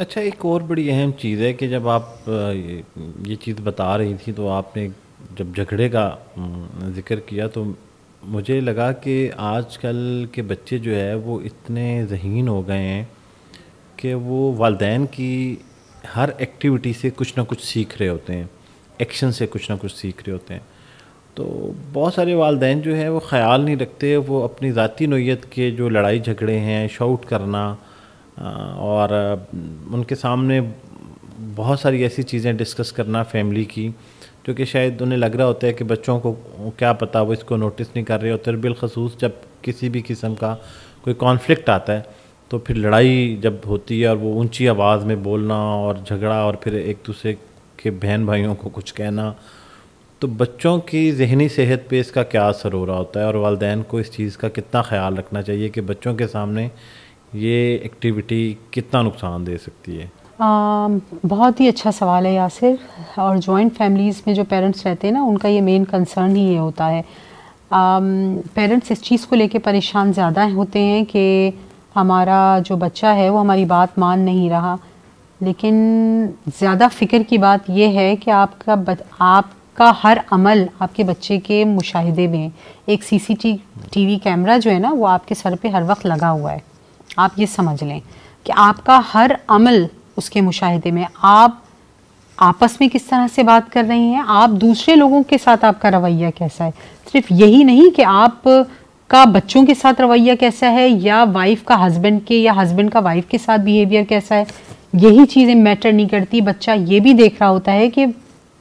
अच्छा एक और बड़ी अहम चीज़ है कि जब आप ये, चीज़ बता रही थी तो आपने जब झगड़े का जिक्र किया तो मुझे लगा कि आजकल के बच्चे जो है वो इतने जहीन हो गए हैं कि वो वालदेन की हर एक्टिविटी से कुछ ना कुछ सीख रहे होते हैं एक्शन से कुछ ना कुछ सीख रहे होते हैं तो बहुत सारे वालदेन जो हैं वो ख्याल नहीं रखते वो अपनी ज़ाती नोयत के जो लड़ाई झगड़े हैं शाउट करना और उनके सामने बहुत सारी ऐसी चीज़ें डिस्कस करना फैमिली की जो कि शायद उन्हें लग रहा होता है कि बच्चों को क्या पता वो इसको नोटिस नहीं कर रहे होते और बिलखसूस जब किसी भी किस्म का कोई कॉन्फ्लिक्ट आता है तो फिर लड़ाई जब होती है और वो ऊंची आवाज़ में बोलना और झगड़ा और फिर एक दूसरे के बहन भाइयों को कुछ कहना तो बच्चों की जहनी सेहत पे इसका क्या असर हो रहा होता है और वालदेन को इस चीज़ का कितना ख्याल रखना चाहिए कि बच्चों के सामने ये एक्टिविटी कितना नुकसान दे सकती है आ, बहुत ही अच्छा सवाल है यासिर और जॉइंट फैमिलीज़ में जो पेरेंट्स रहते हैं ना उनका ये मेन कंसर्न ही ये होता है पेरेंट्स इस चीज़ को लेके परेशान ज़्यादा होते हैं कि हमारा जो बच्चा है वो हमारी बात मान नहीं रहा लेकिन ज़्यादा फ़िक्र की बात यह है कि आपका बच, आपका हर अमल आपके बच्चे के मुशाहिदे में एक C C T V camera जो है ना वो आपके सर पे हर वक्त लगा हुआ है आप ये समझ लें कि आपका हर अमल उसके मुशाहिदे में आप आपस में किस तरह से बात कर रहे हैं आप दूसरे लोगों के साथ आपका रवैया कैसा है सिर्फ यही नहीं कि आप का बच्चों के साथ रवैया कैसा है या वाइफ का हस्बैंड के या हस्बैंड का वाइफ के साथ बिहेवियर कैसा है यही चीज़ें मैटर नहीं करती बच्चा ये भी देख रहा होता है कि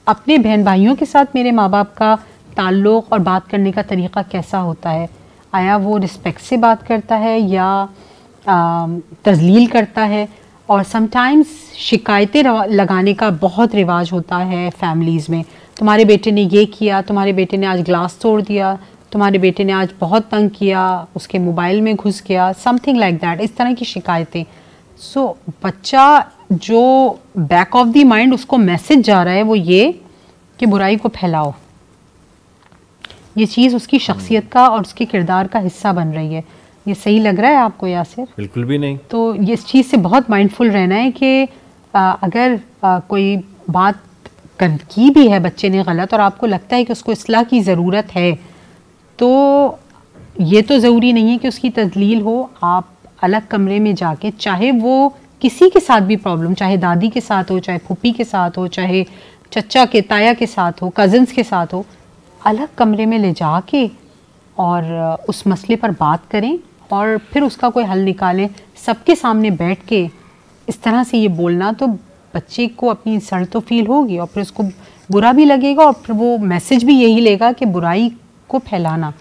अपने बहन भाइयों के साथ मेरे माँ बाप का ताल्लुक़ और बात करने का तरीक़ा कैसा होता है आया वो रिस्पेक्ट से बात करता है या तजलील करता है और समटाइम्स शिकायतें लगाने का बहुत रिवाज होता है फैमिलीज़ में तुम्हारे बेटे ने ये किया तुम्हारे बेटे ने आज ग्लास तोड़ दिया तुम्हारे बेटे ने आज बहुत तंग किया उसके मोबाइल में घुस गया समथिंग लाइक दैट इस तरह की शिकायतें सो so, बच्चा जो बैक ऑफ दी माइंड उसको मैसेज जा रहा है वो ये कि बुराई को फैलाओ ये चीज़ उसकी शख्सियत का और उसके किरदार का हिस्सा बन रही है ये सही लग रहा है आपको यासिर बिल्कुल भी नहीं तो ये इस चीज़ से बहुत माइंडफुल रहना है कि आ, अगर आ, कोई बात कर की भी है बच्चे ने गलत और आपको लगता है कि उसको असलाह की ज़रूरत है तो ये तो ज़रूरी नहीं है कि उसकी तदलील हो आप अलग कमरे में जाके चाहे वो किसी के साथ भी प्रॉब्लम चाहे दादी के साथ हो चाहे फूपी के साथ हो चाहे चचा के ताया के साथ हो कज़न्स के साथ हो अलग कमरे में ले जा के और उस मसले पर बात करें और फिर उसका कोई हल निकालें सबके सामने बैठ के इस तरह से ये बोलना तो बच्चे को अपनी सड़ तो फील होगी और फिर उसको बुरा भी लगेगा और फिर वो मैसेज भी यही लेगा कि बुराई को फैलाना